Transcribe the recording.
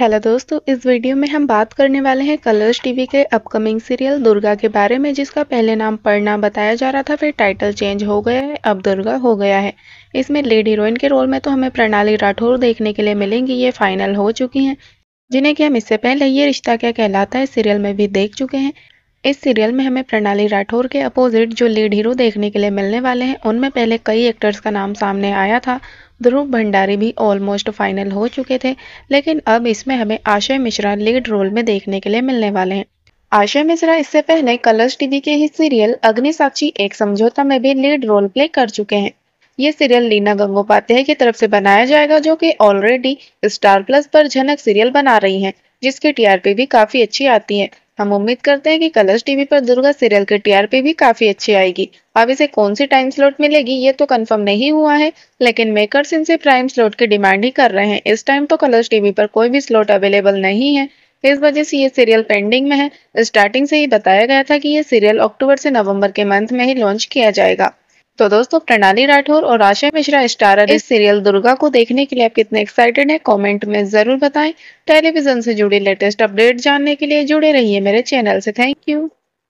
hello दोस्तों इस video में हम बात करने वाले हैं कलर्स टीवी के अपकमिंग सीरियल दुर्गा के बारे में जिसका पहले नाम पढ़ना बताया जा रहा था फिर टाइटल चेंज हो गया है अब दुर्गा हो गया है इसमें लीड हीरोइन के रोल में तो हमें प्रणाली राठौर देखने के लिए मिलेंगी ये फाइनल हो चुकी हैं जिन्हें कि हम इससे पहले ये रिश्ता क्या कहलाता है सीरियल में भी देख चुके हैं इस सीरियल में हमें प्रणाली राठौर के अपोजिट जो लीड हीरो देखने के लिए मिलने वाले हैं उनमें पहले कई एक्टर्स का नाम सामने आया था ध्रुव भंडारी भी ऑलमोस्ट फाइनल हो चुके थे लेकिन अब इसमें हमें आशय मिश्रा लीड रोल में देखने के लिए मिलने वाले हैं आशय मिश्रा इससे पहले कलर्स टीवी के ही सीरियल अग्नि साक्षी एक समझौता में भी लीड रोल प्ले कर चुके हैं ये सीरियल लीना गंगोपाध्याय की तरफ से बनाया जाएगा जो कि ऑलरेडी स्टार प्लस पर झनक सीरियल बना रही हैं जिसकी टीआरपी भी काफी अच्छी आती है हम उम्मीद करते हैं कि कलर्स टीवी पर दुर्गा सीरियल की टीआरपी भी काफी अच्छी आएगी अब इसे कौन सी टाइम स्लॉट मिलेगी ये तो कंफर्म नहीं हुआ है लेकिन मेकर्स इनसे प्राइम स्लॉट की डिमांड ही कर रहे हैं इस टाइम तो कलर्स टीवी पर कोई भी स्लॉट अवेलेबल नहीं है इस वजह से ये सीरियल पेंडिंग में है स्टार्टिंग से ही बताया गया था कि ये सीरियल अक्टूबर से नवंबर के मंथ में ही लॉन्च किया जाएगा तो दोस्तों प्रणाली राठौर और आशय मिश्रा स्टारर इस सीरियल दुर्गा को देखने के लिए आप कितने एक्साइटेड हैं कमेंट में जरूर बताएं टेलीविजन से जुड़ी लेटेस्ट अपडेट जानने के लिए जुड़े रहिए मेरे चैनल से थैंक यू